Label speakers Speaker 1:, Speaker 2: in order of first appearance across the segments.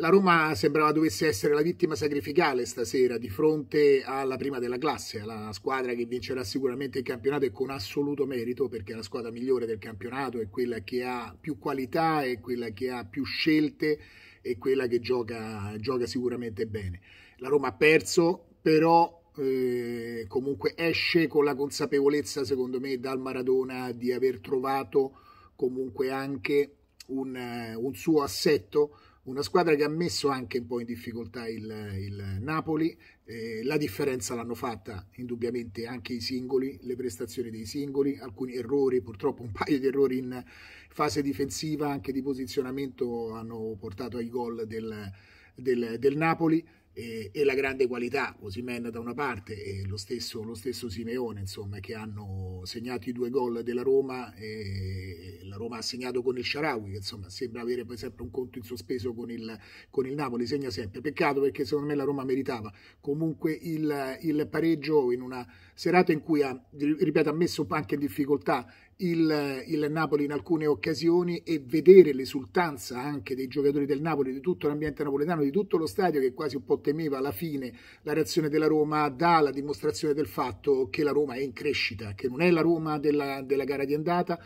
Speaker 1: La Roma sembrava dovesse essere la vittima sacrificale stasera di fronte alla prima della classe, alla squadra che vincerà sicuramente il campionato e con assoluto merito perché è la squadra migliore del campionato, è quella che ha più qualità, è quella che ha più scelte, è quella che gioca, gioca sicuramente bene. La Roma ha perso, però eh, comunque esce con la consapevolezza, secondo me, dal Maradona di aver trovato comunque anche un, eh, un suo assetto una squadra che ha messo anche un po' in difficoltà il, il Napoli, eh, la differenza l'hanno fatta indubbiamente anche i singoli, le prestazioni dei singoli, alcuni errori, purtroppo un paio di errori in fase difensiva, anche di posizionamento, hanno portato ai gol del, del, del Napoli e, e la grande qualità, Osimen da una parte e lo stesso, lo stesso Simeone, insomma, che hanno segnato i due gol della Roma, e la Roma ha segnato con il Sharawi, che insomma sembra avere poi sempre un conto in sospeso con il, con il Napoli, segna sempre. Peccato perché secondo me la Roma meritava comunque il, il pareggio in una serata in cui ha, ripeto, ha messo anche in difficoltà il, il, Napoli in alcune occasioni e vedere l'esultanza anche dei giocatori del Napoli, di tutto l'ambiente napoletano, di tutto lo stadio che quasi un po' temeva alla fine la reazione della Roma dà la dimostrazione del fatto che la Roma è in crescita, che non è la Roma della, della gara di andata,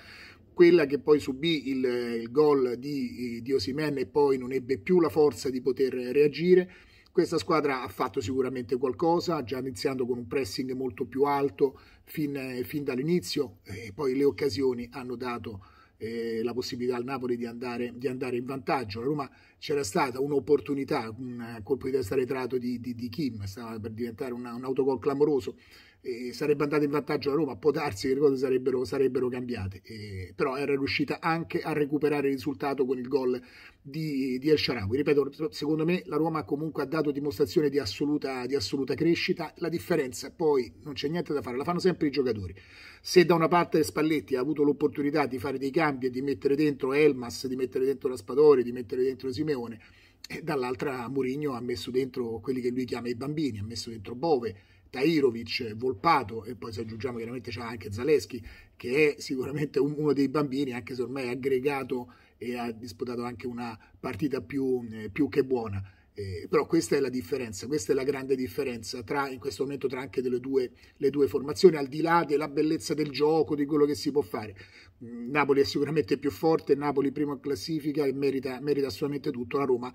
Speaker 1: quella che poi subì il, il gol di, di Osimen e poi non ebbe più la forza di poter reagire questa squadra ha fatto sicuramente qualcosa, già iniziando con un pressing molto più alto fin, fin dall'inizio e poi le occasioni hanno dato eh, la possibilità al Napoli di andare, di andare in vantaggio. La Roma c'era stata un'opportunità, un colpo di testa arretrato di, di, di Kim, stava per diventare un, un autogol clamoroso e sarebbe andata in vantaggio la Roma, può darsi che le cose sarebbero, sarebbero cambiate, e, però era riuscita anche a recuperare il risultato con il gol di, di El Sharawi. Ripeto, secondo me la Roma comunque ha dato dimostrazione di assoluta, di assoluta crescita, la differenza poi non c'è niente da fare, la fanno sempre i giocatori. Se da una parte Spalletti ha avuto l'opportunità di fare dei cambi e di mettere dentro Elmas, di mettere dentro Raspadori, di mettere dentro Simeone, e dall'altra Mourinho ha messo dentro quelli che lui chiama i bambini, ha messo dentro Bove, Tairovic, Volpato e poi se aggiungiamo chiaramente c'è anche Zaleschi che è sicuramente un, uno dei bambini anche se ormai è aggregato e ha disputato anche una partita più, eh, più che buona. Eh, però questa è la differenza, questa è la grande differenza tra, in questo momento tra anche delle due, le due formazioni, al di là della bellezza del gioco, di quello che si può fare. Mm, Napoli è sicuramente più forte, Napoli prima in classifica e merita, merita assolutamente tutto, la Roma,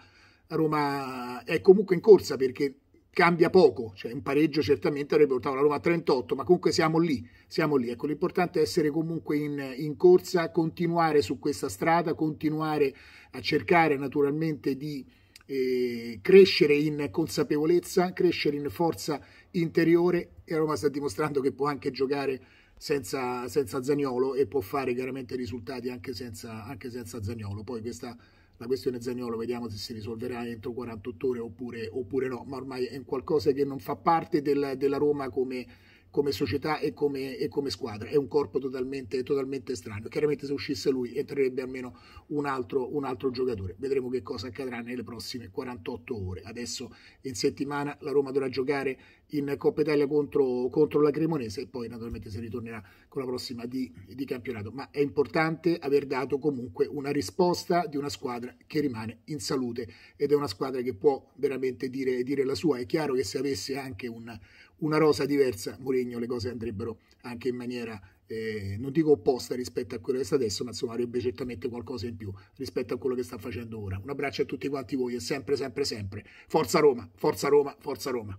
Speaker 1: la Roma è comunque in corsa perché cambia poco, cioè un pareggio certamente avrebbe portato la Roma a 38, ma comunque siamo lì, siamo lì. Ecco, l'importante è essere comunque in, in corsa, continuare su questa strada, continuare a cercare naturalmente di eh, crescere in consapevolezza, crescere in forza interiore e Roma sta dimostrando che può anche giocare senza, senza Zagnolo e può fare chiaramente risultati anche senza, anche senza Zagnolo. Poi questa la questione Zagnolo vediamo se si risolverà entro 48 ore oppure, oppure no, ma ormai è qualcosa che non fa parte del, della Roma come come società e come, e come squadra. È un corpo totalmente, totalmente, strano. Chiaramente se uscisse lui entrerebbe almeno un altro, un altro giocatore. Vedremo che cosa accadrà nelle prossime 48 ore. Adesso in settimana la Roma dovrà giocare in Coppa Italia contro, contro la Cremonese e poi naturalmente si ritornerà con la prossima di, di campionato. Ma è importante aver dato comunque una risposta di una squadra che rimane in salute ed è una squadra che può veramente dire, dire la sua. È chiaro che se avesse anche un, una rosa diversa, Mourinho le cose andrebbero anche in maniera eh, non dico opposta rispetto a quello che sta adesso, ma insomma avrebbe certamente qualcosa in più rispetto a quello che sta facendo ora. Un abbraccio a tutti quanti voi e sempre, sempre, sempre. Forza Roma, forza Roma, forza Roma.